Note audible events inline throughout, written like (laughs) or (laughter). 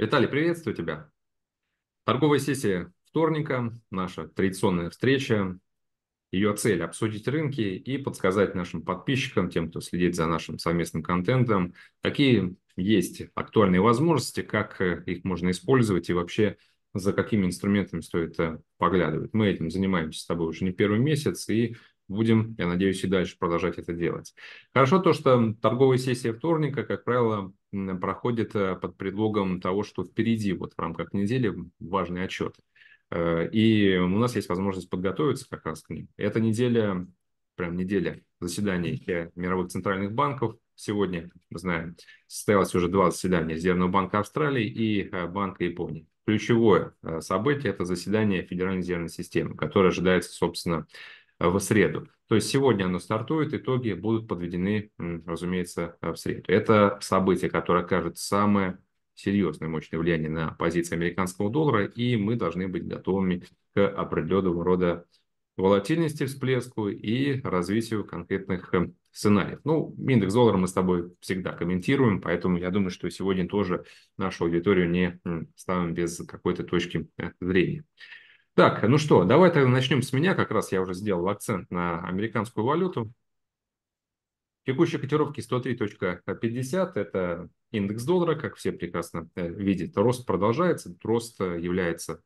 Виталий, приветствую тебя. Торговая сессия вторника, наша традиционная встреча. Ее цель – обсудить рынки и подсказать нашим подписчикам, тем, кто следит за нашим совместным контентом, какие есть актуальные возможности, как э, их можно использовать и вообще за какими инструментами стоит э, поглядывать. Мы этим занимаемся с тобой уже не первый месяц и будем, я надеюсь, и дальше продолжать это делать. Хорошо то, что торговая сессия вторника, как правило, проходит э, под предлогом того, что впереди вот в рамках недели важный отчет. Э, и у нас есть возможность подготовиться как раз к ним. Эта неделя, прям неделя заседаний э, мировых центральных банков сегодня, мы знаем, состоялось уже два заседания Резервного банка Австралии и Банка Японии. Ключевое событие – это заседание Федеральной резервной системы, которое ожидается, собственно, в среду. То есть сегодня оно стартует, итоги будут подведены, разумеется, э, в среду. Это событие, которое окажет самое серьезное мощное влияние на позиции американского доллара, и мы должны быть готовыми к определенного рода волатильности, всплеску и развитию конкретных э, сценариев. Ну, индекс доллара мы с тобой всегда комментируем, поэтому я думаю, что сегодня тоже нашу аудиторию не ставим без какой-то точки э, зрения. Так, ну что, давай тогда начнем с меня. Как раз я уже сделал акцент на американскую валюту. Текущие котировки 103.50 – это индекс доллара, как все прекрасно э, видят. Рост продолжается, рост э, является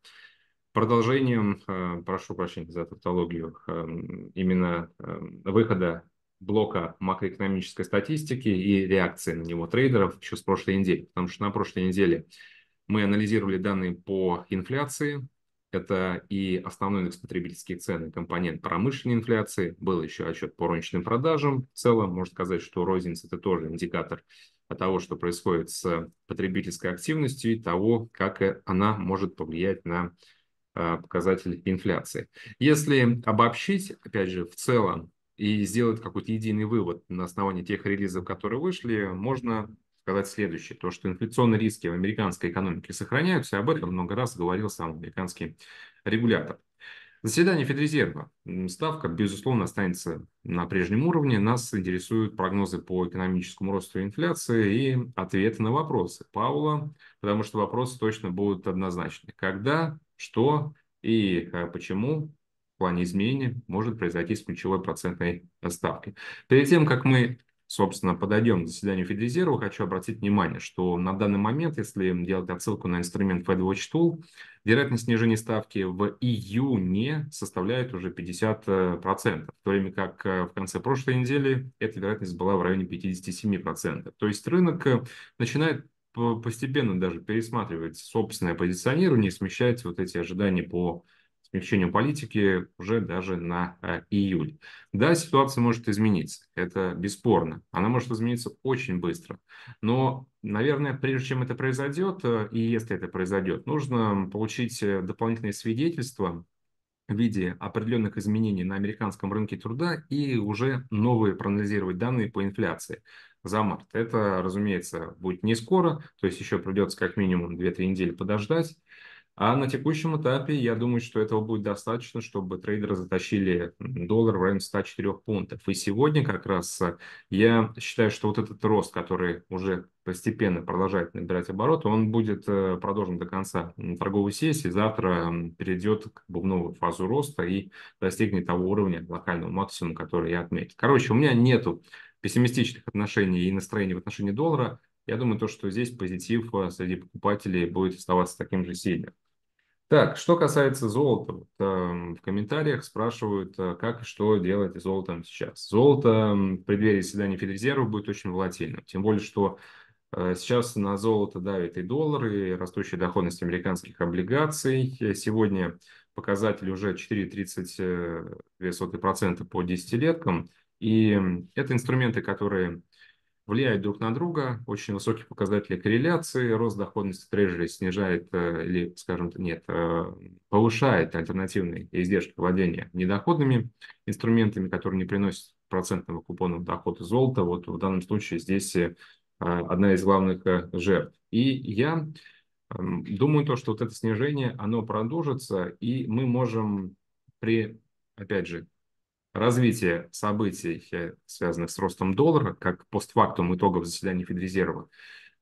продолжением, э, прошу прощения за тавтологию, именно выхода блока макроэкономической статистики и реакции на него трейдеров еще с прошлой недели. Потому что на прошлой неделе мы анализировали данные по инфляции, это и основной индекс потребительских цен и компонент промышленной инфляции. Был еще отчет по розничным продажам. В целом, можно сказать, что розница – это тоже индикатор того, что происходит с потребительской активностью и того, как э, она может повлиять на а, показатель инфляции. Если обобщить, опять же, в целом и сделать какой-то единый вывод на основании тех релизов, которые вышли, можно сказать следующее, то, что инфляционные риски в американской экономике сохраняются, и об этом много раз говорил сам американский регулятор. Заседание Федрезерва. Ставка, безусловно, останется на прежнем уровне. Нас интересуют прогнозы по экономическому росту и инфляции и ответы на вопросы Паула, потому что вопросы точно будут однозначны. Когда, что и э, почему в плане изменения может произойти с ключевой процентной ставкой. Перед тем, как мы собственно, подойдем к заседанию Федрезерва, хочу обратить внимание, что на данный момент, если делать отсылку на инструмент Fed Watch Tool, вероятность снижения ставки в июне составляет уже 50%, э, в то время как э, в конце прошлой недели эта вероятность была в районе 57%. То есть рынок э, начинает постепенно даже пересматривать собственное позиционирование и смещать вот эти ожидания по смягчению политики уже даже на э, июль. Да, ситуация может измениться, это бесспорно. Она может измениться очень быстро. Но, наверное, прежде чем это произойдет, э, и если это произойдет, нужно получить э, дополнительные свидетельства в виде определенных изменений на американском рынке труда и уже новые проанализировать данные по инфляции за март. Это, разумеется, будет не скоро, то есть еще придется как минимум 2-3 недели подождать. А на текущем этапе я думаю, что этого будет достаточно, чтобы трейдеры затащили доллар в районе 104 пунктов. И сегодня как раз э, я считаю, что вот этот рост, который уже постепенно продолжает набирать обороты, он будет э, продолжен до конца торговой сессии. Завтра перейдет как бы, в новую фазу роста и достигнет того уровня локального максимума, который я отметил. Короче, у меня нету пессимистичных отношений и настроений в отношении доллара. Я думаю, то, что здесь позитив э, среди покупателей будет оставаться таким же сильным. Так, что касается золота, вот, э, в комментариях спрашивают, э, как и что делать с золотом сейчас. Золото в преддверии заседания Федрезерва будет очень волатильным, тем более, что э, сейчас на золото давит и доллар, и растущая доходность американских облигаций. Э, сегодня показатель уже 4,32% э, по десятилеткам, и это инструменты, которые влияют друг на друга. Очень высокие показатели корреляции. Рост доходности трежери снижает э, или, скажем, нет, э, повышает альтернативные издержки владения недоходными инструментами, которые не приносят процентного купона дохода золота. Вот в данном случае здесь э, одна из главных жертв. И я эм, думаю, то, что вот это снижение, оно продолжится, и мы можем при, опять же, развитие событий, э, связанных с ростом доллара, как постфактум итогов заседания Федрезерва,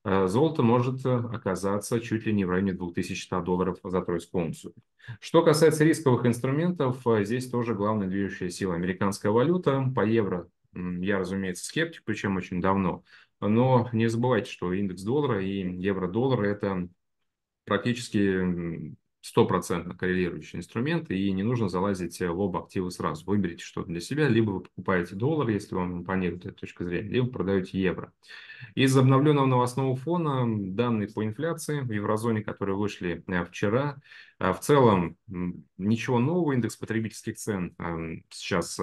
э, золото может э, оказаться чуть ли не в районе 2100 долларов за тройскую унцию. Что касается рисковых инструментов, здесь тоже главная движущая сила американская валюта. По евро я, разумеется, скептик, причем очень давно. Но не забывайте, что индекс доллара и евро-доллар – это практически стопроцентно коррелирующие инструменты, и не нужно залазить в оба активы сразу. Выберите что-то для себя, либо вы покупаете доллар, если вам импонирует эта точка зрения, либо продаете евро. Из обновленного новостного фона данные по инфляции в еврозоне, которые вышли э, вчера, э, в целом ничего нового, индекс потребительских цен э, сейчас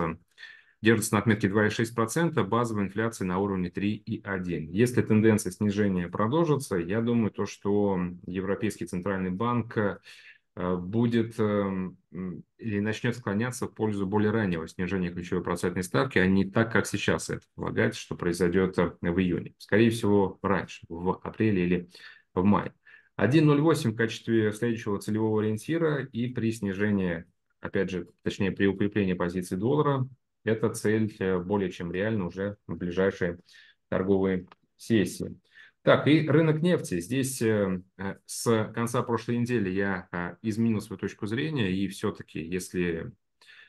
держится на отметке 2,6%, базовая инфляция на уровне 3,1%. Если тенденция снижения продолжится, я думаю, то, что Европейский центральный банк э, будет э, или начнет склоняться в пользу более раннего снижения ключевой процентной ставки, а не так, как сейчас это полагается, что произойдет э, в июне. Скорее всего, раньше, в апреле или в мае. 1.08 в качестве следующего целевого ориентира и при снижении, опять же, точнее, при укреплении позиции доллара эта цель э, более чем реальна уже в ближайшие торговые сессии. Так, и рынок нефти. Здесь э, э, с конца прошлой недели я изменил свою точку зрения, и все-таки, если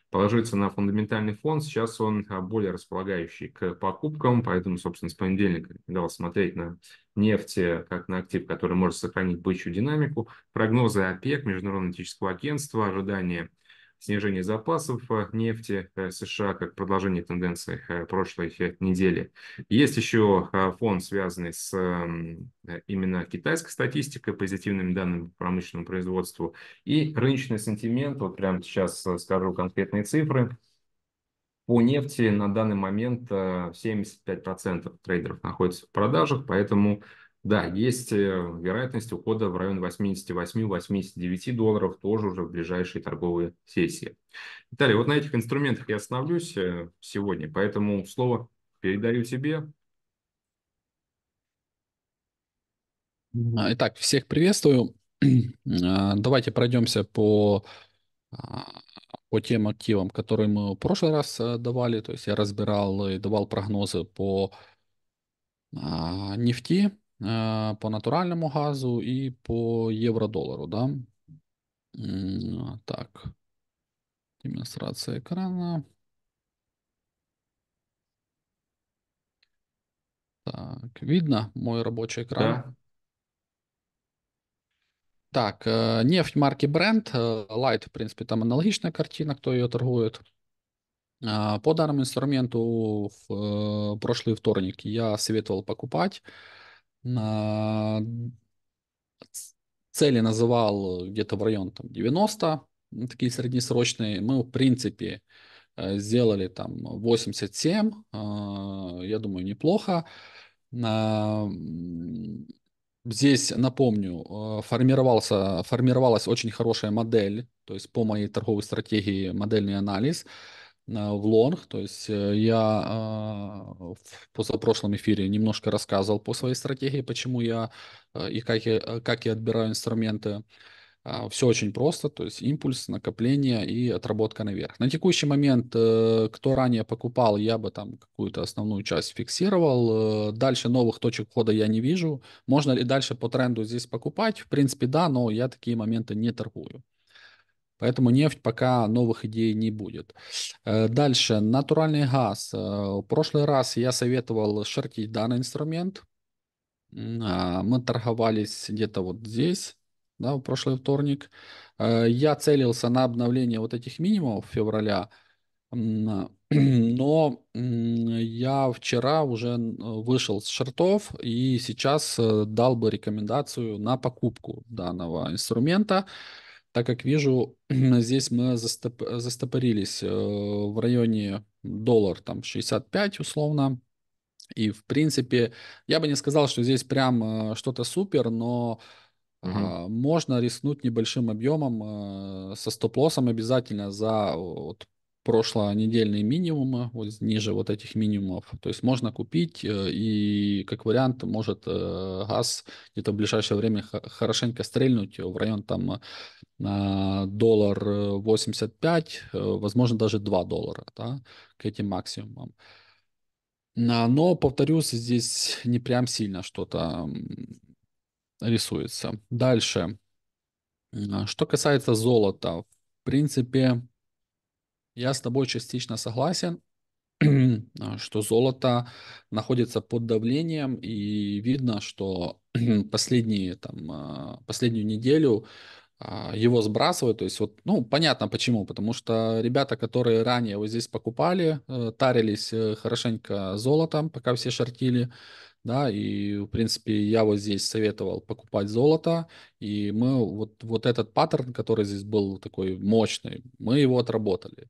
положиться на фундаментальный фон, сейчас он более располагающий к покупкам, поэтому, собственно, с понедельника рекомендовал смотреть на нефть как на актив, который может сохранить бычью динамику. Прогнозы ОПЕК, Международного этического агентства, ожидания снижение запасов э, нефти э, США как продолжение тенденции э, прошлой недели. Есть еще фон, связанный с эм, именно китайской статистикой, позитивными данными по промышленному производству и рыночный сантимент. Вот прямо сейчас скажу конкретные цифры. По нефти на данный момент 75% трейдеров находится в продажах, поэтому да, есть э, вероятность ухода в район 88-89 долларов тоже уже в ближайшие торговые сессии. Виталий, вот на этих инструментах я остановлюсь э, сегодня, поэтому слово передаю тебе. А, итак, всех приветствую. (clears throat) А, давайте пройдемся по, а, по тем активам, которые мы в прошлый раз э, давали. То есть я разбирал и давал прогнозы по нефти, Е, по натуральному газу і по євро-долару. Да? Так. Демонстрація екрана. Так, видно мой рабочий экран? Да. Так, е, нефть марки Brent, е, Light, в принципе, там аналогичная картина, кто ее торгует. По данному инструменту в прошлый вторник я советовал покупать. А, цели называл где-то в район там, 90, ну, такие среднесрочные. Мы, в принципе, э, сделали там 87, а, я думаю, неплохо. А, здесь, напомню, э, формировался, формировалась очень хорошая модель, то есть по моей торговой стратегии модельный анализ – Э, в лонг. То есть э, я а, в позапрошлом эфире немножко рассказывал по своей стратегии, почему я э, и как я, как я отбираю инструменты. А, Все очень просто, то есть импульс, накопление и отработка наверх. На текущий момент, кто ранее покупал, я бы там какую-то основную часть фиксировал. Дальше новых точек входа я не вижу. Можно ли дальше по тренду здесь покупать? В принципе, да, но я такие моменты не торгую. Поэтому нефть пока новых идей не будет. Э, дальше, натуральный газ. Э, в прошлый раз я советовал шортить данный инструмент. А, мы торговались где-то вот здесь, да, в прошлый вторник. Э, я целился на обновление вот этих минимумов февраля, а, (clears throat) но я вчера уже вышел с шортов и сейчас дал бы рекомендацию на покупку данного инструмента так как вижу, (clears throat) здесь мы застоп... застопорились э, в районе доллар там 65 условно. И, в принципе, я бы не сказал, что здесь прям э, что-то супер, но угу. можно рискнуть небольшим объемом со стоп-лоссом обязательно за вот, прошлонедельные минимумы, вот ниже вот этих минимумов. То есть можно купить, э, и как вариант может э, газ где-то в ближайшее время хорошенько стрельнуть э, в район там доллар 85, возможно даже 2 доллара да, к этим максимумам. Но, повторюсь, здесь не прям сильно что-то рисуется. Дальше. Что касается золота, в принципе, я с тобой частично согласен, (clears throat) что золото находится под давлением, и видно, что (clears throat) последние, там, а, последнюю неделю а, его сбрасывают. То есть, вот, ну, понятно почему. Потому что ребята, которые ранее вот здесь покупали, э, тарились э, хорошенько золотом, пока все шортили да, и, в принципе, я вот здесь советовал покупать золото, и мы вот, вот этот паттерн, который здесь был такой мощный, мы его отработали.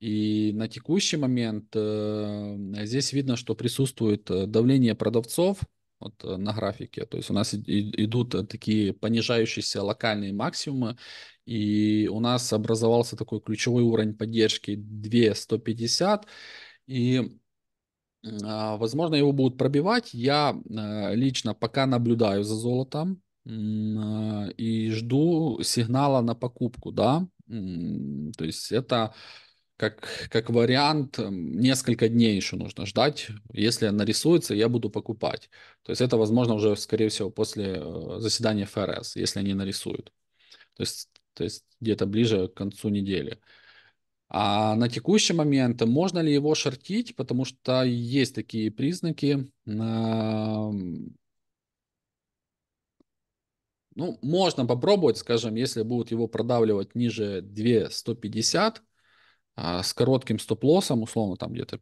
И на текущий момент э, здесь видно, что присутствует э, давление продавцов вот, э, на графике. То есть у нас и, и, идут э, такие понижающиеся локальные максимумы, и у нас образовался такой ключевой уровень поддержки 2150. И а, возможно, его будут пробивать. Я э, лично пока наблюдаю за золотом а, и жду сигнала на покупку, да. То есть это как, как вариант, несколько дней еще нужно ждать. Если нарисуется, я буду покупать. То есть это, возможно, уже, скорее всего, после э, заседания ФРС, если они нарисуют. То есть, то есть где-то ближе к концу недели. А на текущий момент можно ли его шортить, потому что есть такие признаки. А, ну, можно попробовать, скажем, если будут его продавливать ниже 2150 а, с коротким стоп-лоссом, условно, там где-то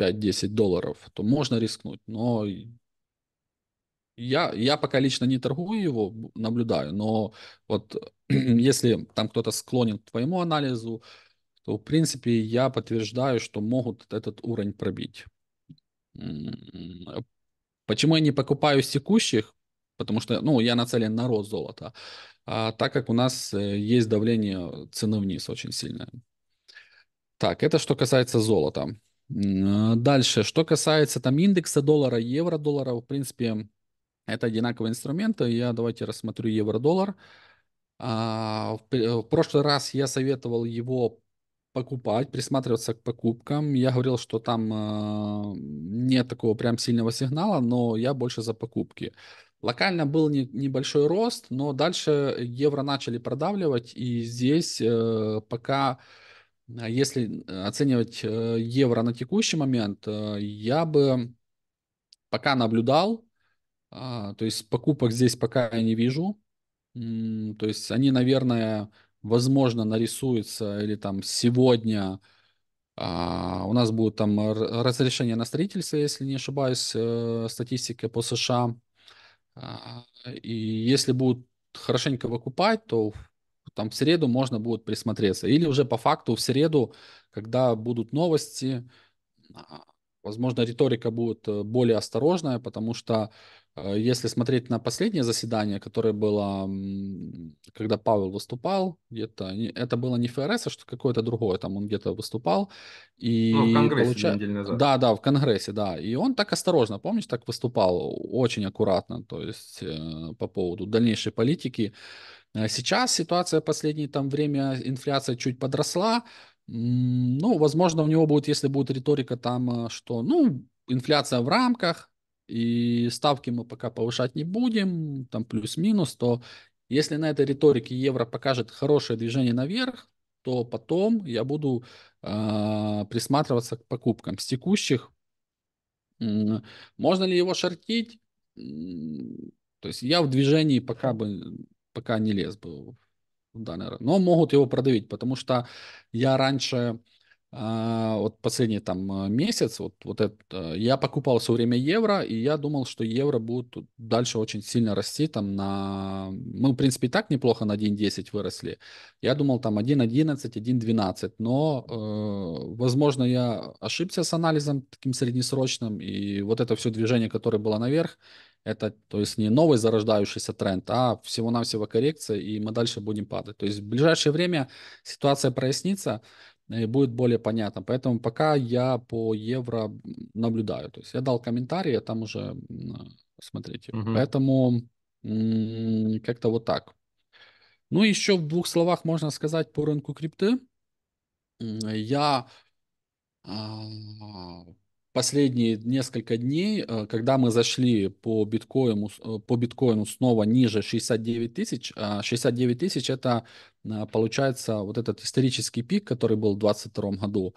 5-10 долларов, то можно рискнуть. Но я, я пока лично не торгую его, наблюдаю, но вот (clears throat) если там кто-то склонен к твоему анализу, то, в принципе, я подтверждаю, что могут этот уровень пробить. Почему я не покупаю с текущих? Потому что, ну, я нацелен на рост золота. А, так как у нас э, есть давление цены вниз очень сильное. Так, это что касается золота. Дальше, что касается там индекса доллара, евро, доллара, в принципе, это одинаковые инструменты. Я давайте рассмотрю евро-доллар. А, в, в прошлый раз я советовал его покупать, присматриваться к покупкам. Я говорил, что там э, нет такого прям сильного сигнала, но я больше за покупки. Локально был не, небольшой рост, но дальше евро начали продавливать, и здесь э, пока, э, если оценивать э, евро на текущий момент, э, я бы пока наблюдал, э, то есть покупок здесь пока я не вижу. М, то есть они, наверное, возможно, нарисуется или там сегодня а, у нас будет там разрешение на строительство, если не ошибаюсь, э, статистика по США. А, и если будут хорошенько выкупать, то там в среду можно будет присмотреться. Или уже по факту в среду, когда будут новости, а, возможно, риторика будет э, более осторожная, потому что Э, если смотреть на последнее заседание, которое было, когда Павел выступал, где-то это было не ФРС, а что какое-то другое, там он где-то выступал. И ну, в Конгрессе получа... назад. Да, да, в Конгрессе, да. И он так осторожно, помнишь, так выступал, очень аккуратно, то есть э, по поводу дальнейшей политики. Э, сейчас ситуация последнее там время, инфляция чуть подросла, ну, возможно, у него будет, если будет риторика там, что, ну, инфляция в рамках, и ставки мы пока повышать не будем, там плюс-минус, то если на этой риторике евро покажет хорошее движение наверх, то потом я буду э, присматриваться к покупкам. С текущих можно ли его шортить? То есть я в движении пока бы пока не лез бы в данный раз. Но могут его продавить, потому что я раньше а, вот последний там а, месяц, вот, вот это, а, я покупал все время евро, и я думал, что евро будет дальше очень сильно расти, там на, мы, в принципе, и так неплохо на 1.10 выросли, я думал там 1.11, 1.12, но, э, возможно, я ошибся с анализом таким среднесрочным, и вот это все движение, которое было наверх, это, то есть, не новый зарождающийся тренд, а всего-навсего коррекция, и мы дальше будем падать. То есть, в ближайшее время ситуация прояснится, и будет более понятно. Поэтому пока я по евро наблюдаю. То есть я дал комментарии, я там уже смотрите. Угу. Поэтому как-то вот так. Ну, еще в двух словах можно сказать по рынку крипты. Я а, последние несколько дней, э, когда мы зашли по биткоину, э, по биткоину снова ниже 69 тысяч, 69 а тысяч это э, получается вот этот исторический пик, который был в 2022 году.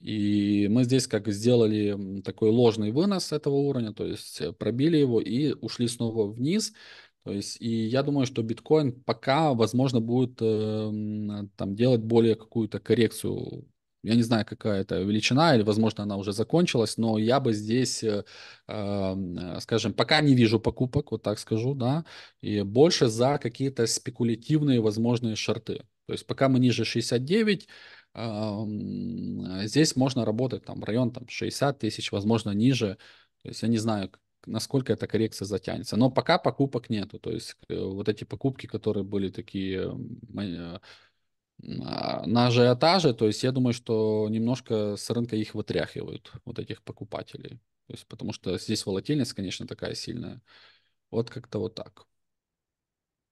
И мы здесь как сделали такой ложный вынос этого уровня, то есть пробили его и ушли снова вниз. То есть, и я думаю, что биткоин пока, возможно, будет э, там делать более какую-то коррекцию я не знаю, какая это величина, или, возможно, она уже закончилась, но я бы здесь, э, э, скажем, пока не вижу покупок, вот так скажу, да, и больше за какие-то спекулятивные возможные шорты. То есть пока мы ниже 69, э, здесь можно работать там район там 60 тысяч, возможно, ниже. То есть я не знаю, насколько эта коррекция затянется. Но пока покупок нету. То есть э, вот эти покупки, которые были такие а, на ажиотаже, то есть я думаю, что немножко с рынка их вытряхивают, вот этих покупателей. То есть, потому что здесь волатильность, конечно, такая сильная. Вот как-то вот так.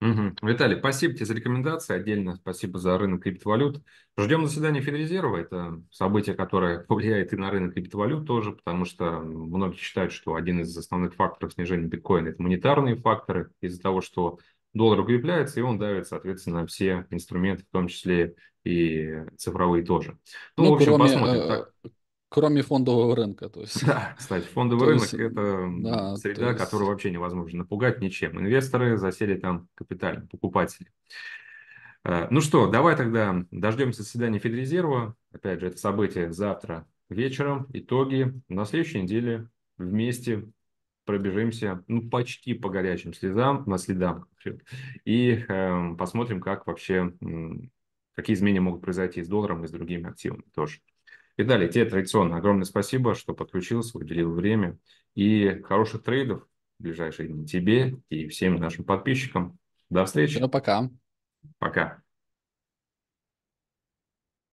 Угу. Виталий, спасибо тебе за рекомендации. Отдельно спасибо за рынок криптовалют. Ждем заседания Федрезерва. Это событие, которое (laughs) повлияет и на рынок криптовалют тоже, потому что многие считают, что один из основных факторов снижения биткоина – это монетарные факторы. Из-за того, что доллар укрепляется, и он давит, соответственно, все инструменты, в том числе и цифровые тоже. Ну, ну в общем, кроме, посмотрим. Э, так... Кроме фондового рынка, то есть. Да, кстати, фондовый рынок есть, это да, среда, есть... которую вообще невозможно напугать ничем. Инвесторы засели там капитально, покупатели. Э, ну что, давай тогда дождемся заседания Федрезерва. Опять же, это событие завтра вечером. Итоги на следующей неделе вместе пробежимся, ну, почти по горячим следам, на следам, и э, посмотрим, как вообще, э, какие изменения могут произойти с долларом и с другими активами тоже. И далее, тебе традиционно огромное спасибо, что подключился, уделил время, и хороших трейдов в ближайшие дни тебе и всем нашим подписчикам. До встречи. Ну, пока. Пока.